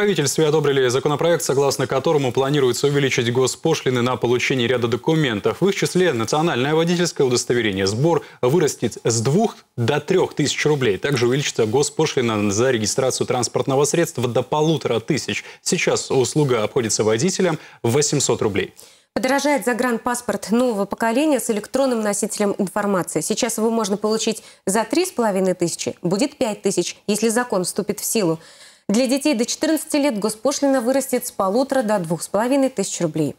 правительстве одобрили законопроект, согласно которому планируется увеличить госпошлины на получение ряда документов. В их числе национальное водительское удостоверение. Сбор вырастет с 2 до 3 тысяч рублей. Также увеличится госпошлина за регистрацию транспортного средства до полутора тысяч. Сейчас услуга обходится водителям в 800 рублей. Подорожает загранпаспорт нового поколения с электронным носителем информации. Сейчас его можно получить за 3,5 тысячи, будет 5 тысяч, если закон вступит в силу. Для детей до 14 лет госпошлина вырастет с полутора до двух с половиной тысяч рублей.